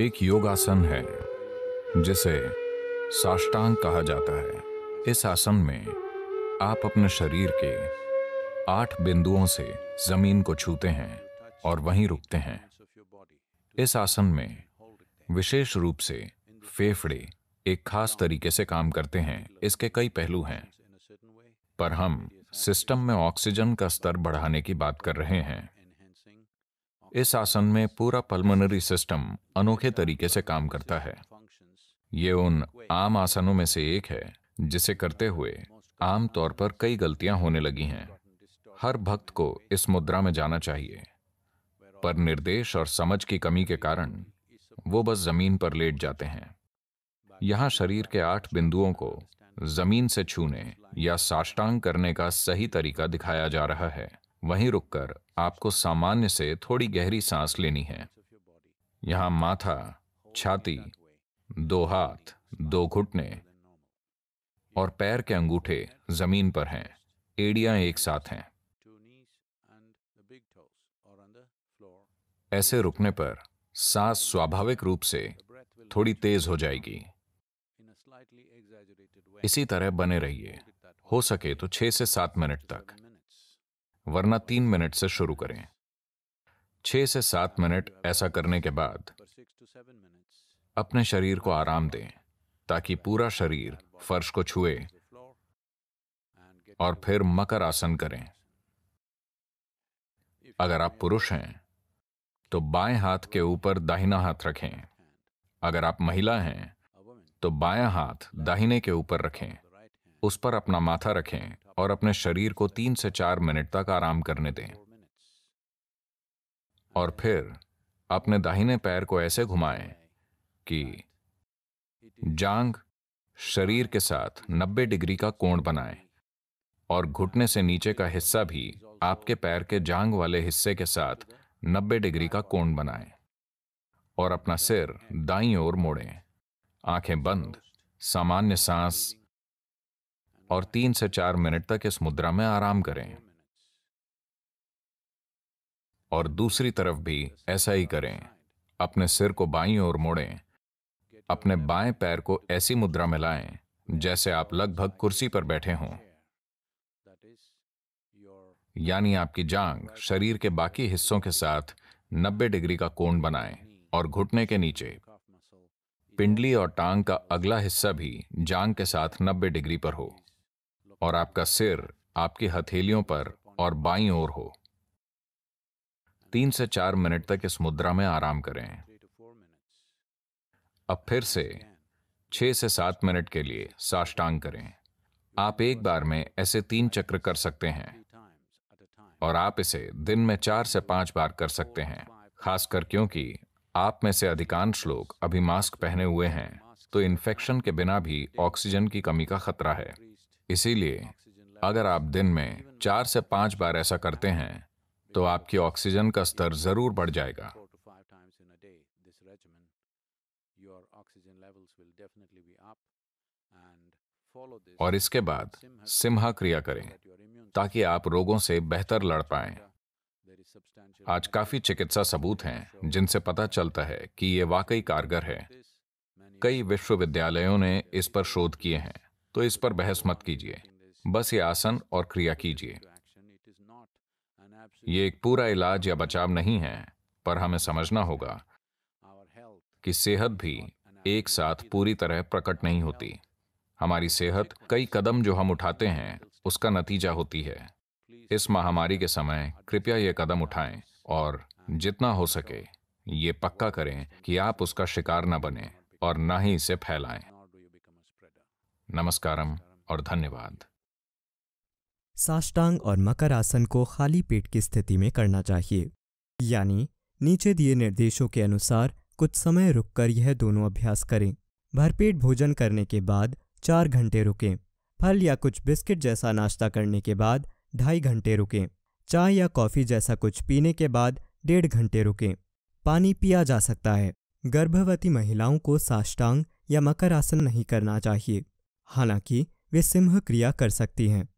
एक योगासन है जिसे साष्टांग कहा जाता है इस आसन में आप अपने शरीर के आठ बिंदुओं से जमीन को छूते हैं और वहीं रुकते हैं इस आसन में विशेष रूप से फेफड़े एक खास तरीके से काम करते हैं इसके कई पहलू हैं पर हम सिस्टम में ऑक्सीजन का स्तर बढ़ाने की बात कर रहे हैं इस आसन में पूरा पल्मोनरी सिस्टम अनोखे तरीके से काम करता है ये उन आम आसनों में से एक है जिसे करते हुए आम तौर पर कई गलतियां होने लगी हैं हर भक्त को इस मुद्रा में जाना चाहिए पर निर्देश और समझ की कमी के कारण वो बस जमीन पर लेट जाते हैं यहाँ शरीर के आठ बिंदुओं को जमीन से छूने या साष्टांग करने का सही तरीका दिखाया जा रहा है वहीं रुककर आपको सामान्य से थोड़ी गहरी सांस लेनी है यहां माथा छाती दो हाथ दो घुटने और पैर के अंगूठे जमीन पर हैं एड़ियां एक साथ हैं ऐसे रुकने पर सांस स्वाभाविक रूप से थोड़ी तेज हो जाएगी इसी तरह बने रहिए हो सके तो छह से सात मिनट तक वरना तीन मिनट से शुरू करें छह से सात मिनट ऐसा करने के बाद अपने शरीर को आराम दें ताकि पूरा शरीर फर्श को छुए और फिर मकर आसन करें अगर आप पुरुष हैं तो बाएं हाथ के ऊपर दाहिना हाथ रखें अगर आप महिला हैं तो बायां हाथ दाहिने के ऊपर रखें उस पर अपना माथा रखें और अपने शरीर को तीन से चार मिनट तक आराम करने दें और फिर अपने दाहिने पैर को ऐसे घुमाएं कि जांग शरीर के साथ 90 डिग्री का कोण बनाएं और घुटने से नीचे का हिस्सा भी आपके पैर के जांग वाले हिस्से के साथ 90 डिग्री का कोण बनाएं और अपना सिर दाईं ओर मोड़ें आंखें बंद सामान्य सांस और तीन से चार मिनट तक इस मुद्रा में आराम करें और दूसरी तरफ भी ऐसा ही करें अपने सिर को बाईं ओर मोड़ें अपने बाएं पैर को ऐसी मुद्रा में लाएं जैसे आप लगभग कुर्सी पर बैठे हों यानी आपकी जांग शरीर के बाकी हिस्सों के साथ 90 डिग्री का कोण बनाएं और घुटने के नीचे पिंडली और टांग का अगला हिस्सा भी जांग के साथ 90 डिग्री पर हो और आपका सिर आपकी हथेलियों पर और बाई ओर हो तीन से चार मिनट तक इस मुद्रा में आराम करें अब फिर से छह से सात मिनट के लिए साष्टांग करें आप एक बार में ऐसे तीन चक्र कर सकते हैं और आप इसे दिन में चार से पांच बार कर सकते हैं खासकर क्योंकि आप में से अधिकांश लोग अभी मास्क पहने हुए हैं तो इन्फेक्शन के बिना भी ऑक्सीजन की कमी का खतरा है इसीलिए अगर आप दिन में चार से पांच बार ऐसा करते हैं तो आपकी ऑक्सीजन का स्तर जरूर बढ़ जाएगा और इसके बाद सिम्हा क्रिया करें ताकि आप रोगों से बेहतर लड़ पाए आज काफी चिकित्सा सबूत हैं जिनसे पता चलता है कि ये वाकई कारगर है कई विश्वविद्यालयों ने इस पर शोध किए हैं तो इस पर बहस मत कीजिए बस ये आसन और क्रिया कीजिए ये एक पूरा इलाज या बचाव नहीं है पर हमें समझना होगा कि सेहत भी एक साथ पूरी तरह प्रकट नहीं होती हमारी सेहत कई कदम जो हम उठाते हैं उसका नतीजा होती है इस महामारी के समय कृपया ये कदम उठाएं और जितना हो सके ये पक्का करें कि आप उसका शिकार न बने और ना ही इसे फैलाएं नमस्कारम और धन्यवाद साष्टांग और मकर आसन को खाली पेट की स्थिति में करना चाहिए यानी नीचे दिए निर्देशों के अनुसार कुछ समय रुककर यह दोनों अभ्यास करें भरपेट भोजन करने के बाद चार घंटे रुकें फल या कुछ बिस्किट जैसा नाश्ता करने के बाद ढाई घंटे रुकें चाय या कॉफ़ी जैसा कुछ पीने के बाद डेढ़ घंटे रुकें पानी पिया जा सकता है गर्भवती महिलाओं को साष्टांग या मकर आसन नहीं करना चाहिए हालांकि वे सिंह क्रिया कर सकती हैं